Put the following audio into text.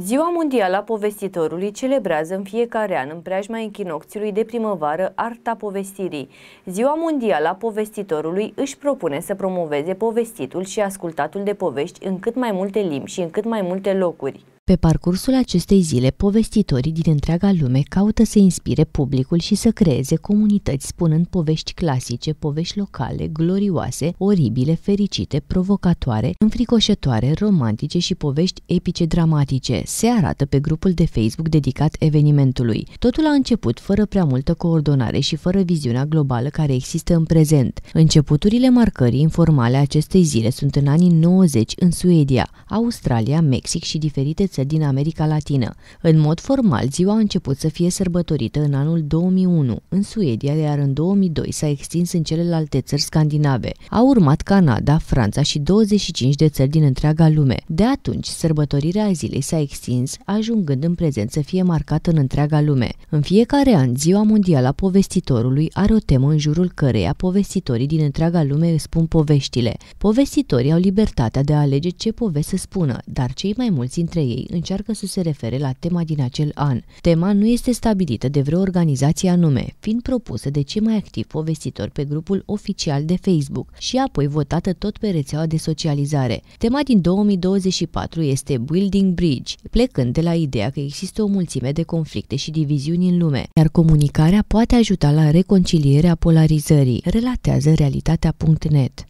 Ziua Mondială a Povestitorului celebrează în fiecare an în preajma echinocțiului de primăvară Arta Povestirii. Ziua Mondială a Povestitorului își propune să promoveze povestitul și ascultatul de povești în cât mai multe limbi și în cât mai multe locuri. Pe parcursul acestei zile, povestitorii din întreaga lume caută să inspire publicul și să creeze comunități spunând povești clasice, povești locale, glorioase, oribile, fericite, provocatoare, înfricoșătoare, romantice și povești epice dramatice. Se arată pe grupul de Facebook dedicat evenimentului. Totul a început fără prea multă coordonare și fără viziunea globală care există în prezent. Începuturile marcării informale acestei zile sunt în anii 90 în Suedia, Australia, Mexic și diferite părți din America Latină. În mod formal, ziua a început să fie sărbătorită în anul 2001 în Suedia, iar în 2002 s-a extins în celelalte țări scandinave. a urmat Canada, Franța și 25 de țări din întreaga lume. De atunci, sărbătorirea zilei s-a extins, ajungând în prezent să fie marcată în întreaga lume. În fiecare an, Ziua Mondială a Povestitorului are o temă în jurul căreia povestitorii din întreaga lume îi spun poveștile. Povestitorii au libertatea de a alege ce poveste să spună, dar cei mai mulți dintre ei Europei încearcă să se refere la tema din acel an. Tema nu este stabilită de vreo organizație anume, fiind propusă de cei mai activi povestitori pe grupul oficial de Facebook și apoi votată tot pe rețeaua de socializare. Tema din 2024 este Building Bridge, plecând de la ideea că există o mulțime de conflicte și diviziuni în lume, iar comunicarea poate ajuta la reconcilierea polarizării, relatează realitatea.net.